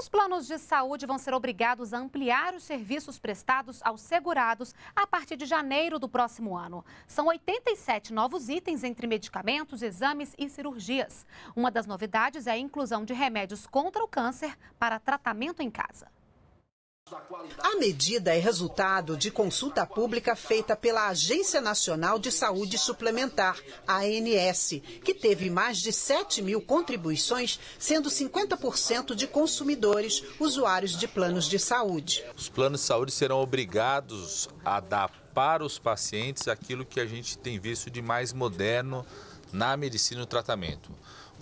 Os planos de saúde vão ser obrigados a ampliar os serviços prestados aos segurados a partir de janeiro do próximo ano. São 87 novos itens entre medicamentos, exames e cirurgias. Uma das novidades é a inclusão de remédios contra o câncer para tratamento em casa. A medida é resultado de consulta pública feita pela Agência Nacional de Saúde Suplementar, ANS, que teve mais de 7 mil contribuições, sendo 50% de consumidores usuários de planos de saúde. Os planos de saúde serão obrigados a dar para os pacientes aquilo que a gente tem visto de mais moderno na medicina e no tratamento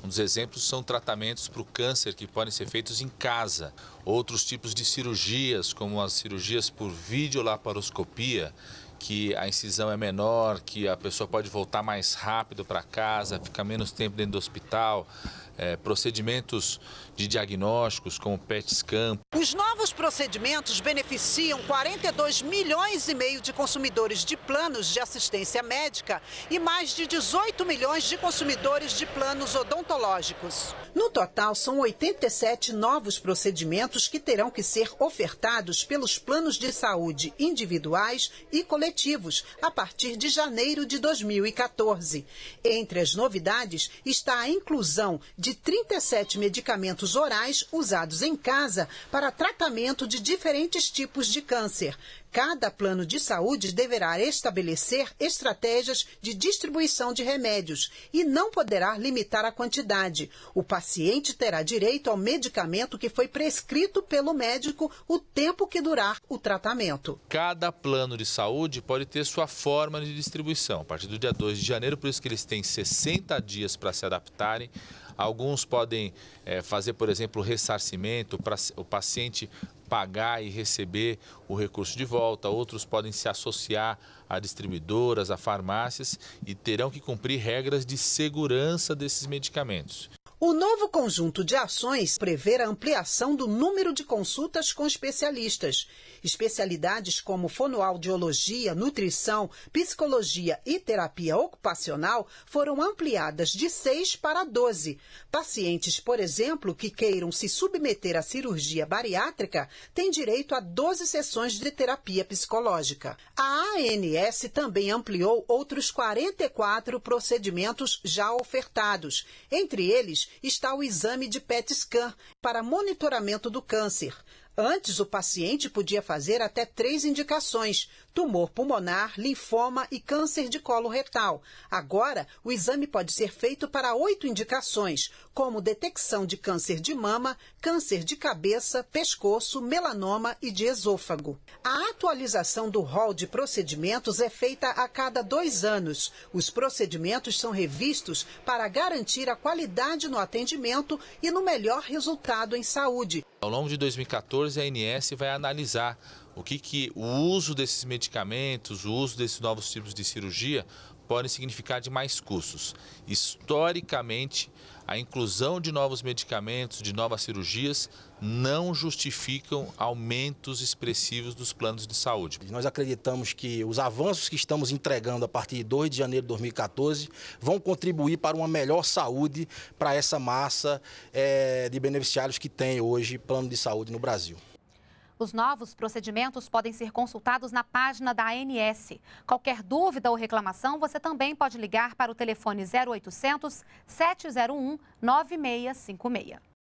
um dos exemplos são tratamentos para o câncer que podem ser feitos em casa, outros tipos de cirurgias, como as cirurgias por videolaparoscopia, que a incisão é menor, que a pessoa pode voltar mais rápido para casa, ficar menos tempo dentro do hospital, é, procedimentos de diagnósticos como PET scan. Os novos procedimentos beneficiam 42 milhões e meio de consumidores de planos de assistência médica e mais de 18 milhões de consumidores de planos odontológicos. No total, são 87 novos procedimentos que terão que ser ofertados pelos planos de saúde individuais e coletivos coletivos a partir de janeiro de 2014. Entre as novidades está a inclusão de 37 medicamentos orais usados em casa para tratamento de diferentes tipos de câncer, Cada plano de saúde deverá estabelecer estratégias de distribuição de remédios e não poderá limitar a quantidade. O paciente terá direito ao medicamento que foi prescrito pelo médico o tempo que durar o tratamento. Cada plano de saúde pode ter sua forma de distribuição. A partir do dia 2 de janeiro, por isso que eles têm 60 dias para se adaptarem. Alguns podem é, fazer, por exemplo, ressarcimento, para o paciente pagar e receber o recurso de volta, outros podem se associar a distribuidoras, a farmácias e terão que cumprir regras de segurança desses medicamentos. O novo conjunto de ações prevê a ampliação do número de consultas com especialistas. Especialidades como fonoaudiologia, nutrição, psicologia e terapia ocupacional foram ampliadas de 6 para 12. Pacientes, por exemplo, que queiram se submeter à cirurgia bariátrica têm direito a 12 sessões de terapia psicológica. A ANS também ampliou outros 44 procedimentos já ofertados, entre eles está o exame de PET scan para monitoramento do câncer. Antes, o paciente podia fazer até três indicações: tumor pulmonar, linfoma e câncer de colo retal. Agora, o exame pode ser feito para oito indicações, como detecção de câncer de mama, câncer de cabeça, pescoço, melanoma e de esôfago. A atualização do rol de procedimentos é feita a cada dois anos. Os procedimentos são revistos para garantir a qualidade no atendimento e no melhor resultado em saúde. Ao longo de 2014, a ANS vai analisar o que, que o uso desses medicamentos, o uso desses novos tipos de cirurgia podem significar de mais custos. Historicamente, a inclusão de novos medicamentos, de novas cirurgias, não justificam aumentos expressivos dos planos de saúde. Nós acreditamos que os avanços que estamos entregando a partir de 2 de janeiro de 2014 vão contribuir para uma melhor saúde para essa massa é, de beneficiários que tem hoje plano de saúde no Brasil. Os novos procedimentos podem ser consultados na página da ANS. Qualquer dúvida ou reclamação, você também pode ligar para o telefone 0800 701 9656.